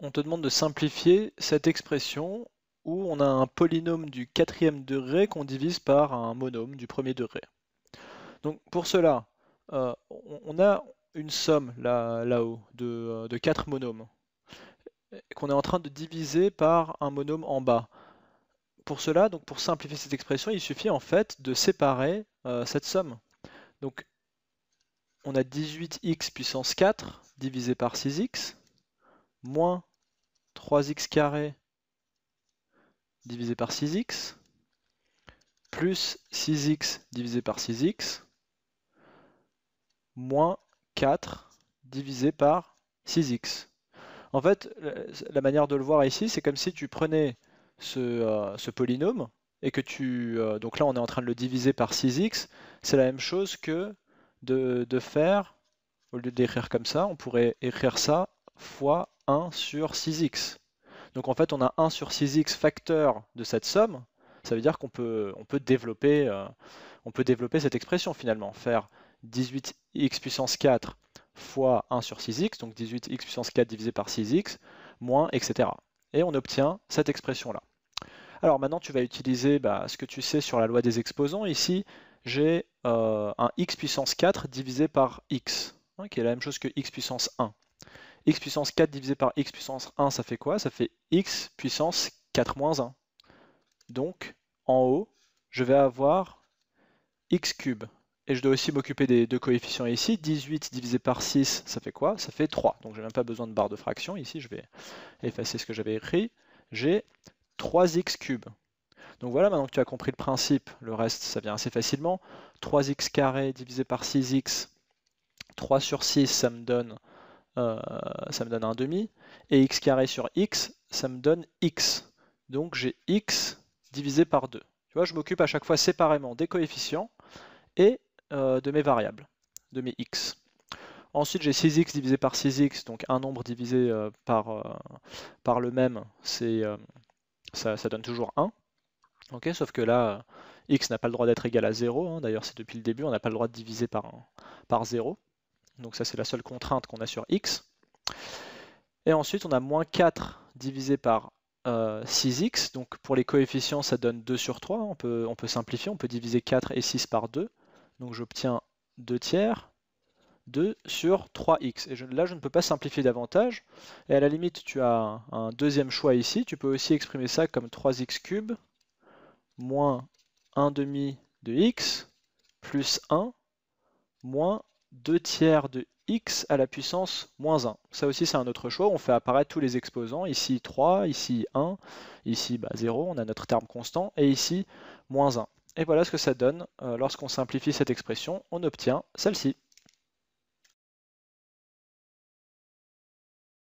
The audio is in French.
on te demande de simplifier cette expression où on a un polynôme du quatrième degré qu'on divise par un monôme du premier degré. Donc pour cela, euh, on a une somme là, haut de, 4 euh, monômes qu'on est en train de diviser par un monôme en bas. Pour cela, donc pour simplifier cette expression, il suffit en fait de séparer euh, cette somme. Donc on a 18x puissance 4 divisé par 6x moins 3x carré divisé par 6x, plus 6x divisé par 6x, moins 4 divisé par 6x. En fait, la manière de le voir ici, c'est comme si tu prenais ce, euh, polynôme et que tu... Euh, donc là, on est en train de le diviser par 6x. C'est la même chose que de, de faire, au lieu d'écrire comme ça, on pourrait écrire ça fois 1 sur 6x. Donc en fait, on a 1 sur 6x facteur de cette somme. Ça veut dire qu'on peut, peut, développer, euh, on peut développer cette expression finalement. Faire 18x puissance 4 fois 1 sur 6x, donc 18x puissance 4 divisé par 6x, moins, etc. Et on obtient cette expression-là. Alors maintenant, tu vas utiliser bah, ce que tu sais sur la loi des exposants. Ici, j'ai euh, un x puissance 4 divisé par x, hein, qui est la même chose que x puissance 1 x puissance 4 divisé par x puissance 1, ça fait quoi Ça fait x puissance 4 moins 1. Donc, en haut, je vais avoir x cube. Et je dois aussi m'occuper des deux coefficients ici. 18 divisé par 6, ça fait quoi Ça fait 3. Donc, je n'ai même pas besoin de barre de fraction. Ici, je vais effacer ce que j'avais écrit. J'ai 3x cube. Donc voilà, maintenant que tu as compris le principe, le reste, ça vient assez facilement. 3x carré divisé par 6x, 3 sur 6, ça me donne euh, ça me donne un demi, et x carré sur x, ça me donne x. Donc j'ai x divisé par 2. Tu vois, je m'occupe à chaque fois séparément des coefficients et euh, de mes variables, de mes x. Ensuite, j'ai 6x divisé par 6x, donc un nombre divisé euh, par, par le même, ça, donne toujours 1. sauf que là, x n'a pas le droit d'être égal à 0. Hein. D'ailleurs, c'est depuis le début, on n'a pas le droit de diviser par, par 0. Donc ça, c'est la seule contrainte qu'on a sur x. Et ensuite, on a moins 4 divisé par 6x. Euh, Donc pour les coefficients, ça donne 2 sur 3. On peut, on peut simplifier, on peut diviser 4 et 6 par 2. Donc j'obtiens 2 tiers. 2 sur 3x. Et là, je ne peux pas simplifier davantage. Et à la limite, tu as un, deuxième choix ici. Tu peux aussi exprimer ça comme 3x cube moins 1 demi de x plus 1 moins 2 tiers de x à la puissance moins 1. Ça aussi, c'est un autre choix. On fait apparaître tous les exposants. Ici 3, ici 1, ici 0, bah, on a notre terme constant, et ici moins 1. Et voilà ce que ça donne euh, lorsqu'on simplifie cette expression. On obtient celle-ci.